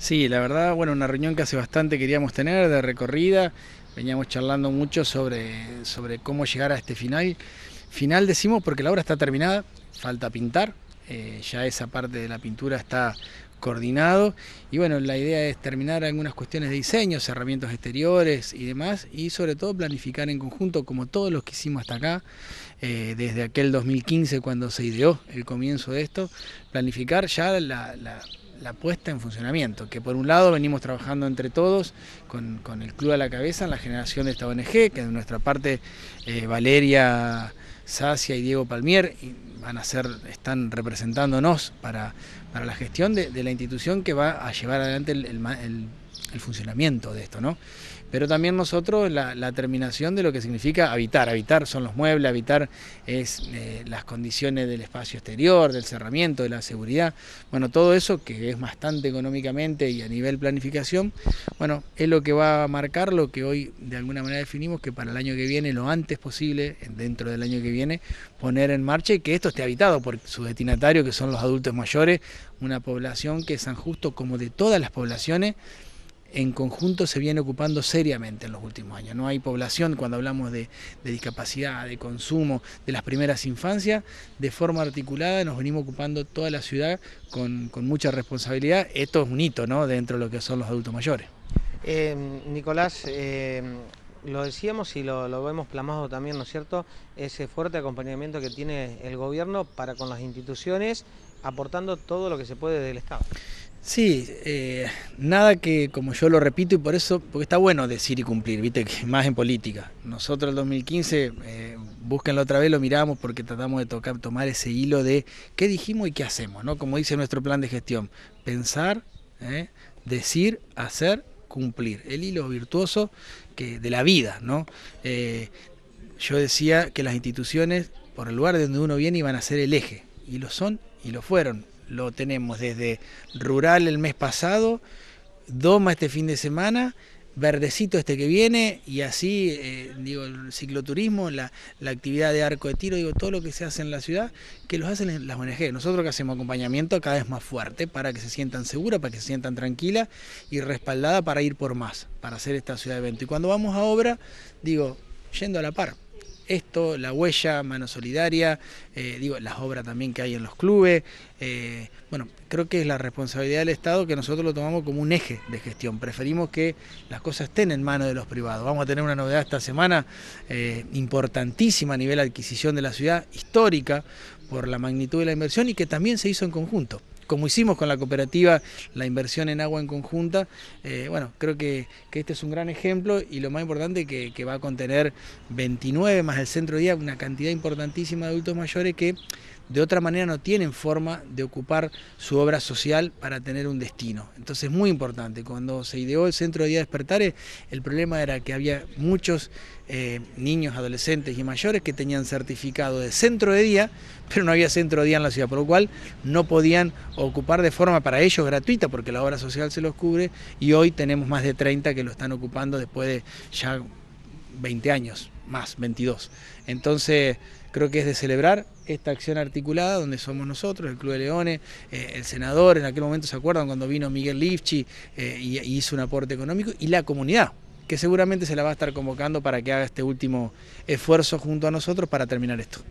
Sí, la verdad, bueno, una reunión que hace bastante queríamos tener de recorrida, veníamos charlando mucho sobre, sobre cómo llegar a este final. Final decimos porque la obra está terminada, falta pintar, eh, ya esa parte de la pintura está coordinado y bueno, la idea es terminar algunas cuestiones de diseño, cerramientos exteriores y demás y sobre todo planificar en conjunto como todos los que hicimos hasta acá, eh, desde aquel 2015 cuando se ideó el comienzo de esto, planificar ya la, la puesta en funcionamiento, que por un lado venimos trabajando entre todos con, el club a la cabeza en la generación de esta ONG, que de nuestra parte eh, Valeria Sacia y Diego Palmier van a ser, están representándonos para, la gestión de, la institución que va a llevar adelante el, el el funcionamiento de esto, ¿no? Pero también nosotros la, terminación de lo que significa habitar. Habitar son los muebles, habitar es eh, las condiciones del espacio exterior, del cerramiento, de la seguridad. Bueno, todo eso que es bastante económicamente y a nivel planificación, bueno, es lo que va a marcar lo que hoy de alguna manera definimos que para el año que viene, lo antes posible, dentro del año que viene, poner en marcha y que esto esté habitado por su destinatario, que son los adultos mayores, una población que es tan Justo, como de todas las poblaciones, en conjunto se viene ocupando seriamente en los últimos años. No hay población, cuando hablamos de, discapacidad, de consumo, de las primeras infancias, de forma articulada nos venimos ocupando toda la ciudad con, mucha responsabilidad. Esto es un hito ¿no? dentro de lo que son los adultos mayores. Eh, Nicolás, eh, lo decíamos y lo, lo, vemos plasmado también, ¿no es cierto?, ese fuerte acompañamiento que tiene el gobierno para con las instituciones, aportando todo lo que se puede del Estado. Sí, eh, nada que, como yo lo repito, y por eso, porque está bueno decir y cumplir, viste, que más en política. Nosotros el 2015, eh, búsquenlo otra vez, lo miramos porque tratamos de tocar, tomar ese hilo de qué dijimos y qué hacemos, ¿no? Como dice nuestro plan de gestión, pensar, ¿eh? decir, hacer, cumplir. El hilo virtuoso que, de la vida, ¿no? Eh, yo decía que las instituciones, por el lugar de donde uno viene, iban a ser el eje, y lo son y lo fueron lo tenemos desde rural el mes pasado, Doma este fin de semana, Verdecito este que viene y así, eh, digo, el cicloturismo, la, actividad de arco de tiro, digo, todo lo que se hace en la ciudad, que los hacen las ONG. Nosotros que hacemos acompañamiento cada vez más fuerte para que se sientan seguras, para que se sientan tranquilas y respaldadas para ir por más, para hacer esta ciudad de evento. Y cuando vamos a obra, digo, yendo a la par, esto, la huella, mano solidaria, eh, digo, las obras también que hay en los clubes. Eh, bueno, creo que es la responsabilidad del Estado que nosotros lo tomamos como un eje de gestión. Preferimos que las cosas estén en manos de los privados. Vamos a tener una novedad esta semana eh, importantísima a nivel adquisición de la ciudad, histórica por la magnitud de la inversión y que también se hizo en conjunto como hicimos con la cooperativa, la inversión en agua en conjunta, eh, bueno, creo que, este es un gran ejemplo y lo más importante que, que va a contener 29 más el centro de día, una cantidad importantísima de adultos mayores que de otra manera no tienen forma de ocupar su obra social para tener un destino. Entonces es muy importante, cuando se ideó el Centro de Día Despertares, el problema era que había muchos eh, niños, adolescentes y mayores que tenían certificado de centro de día, pero no había centro de día en la ciudad, por lo cual no podían ocupar de forma para ellos gratuita, porque la obra social se los cubre, y hoy tenemos más de 30 que lo están ocupando después de ya 20 años más 22. Entonces creo que es de celebrar esta acción articulada donde somos nosotros, el Club de Leones, eh, el senador, en aquel momento se acuerdan cuando vino Miguel Lifchi e hizo un aporte económico, y la comunidad, que seguramente se la va a estar convocando para que haga este último esfuerzo junto a nosotros para terminar esto.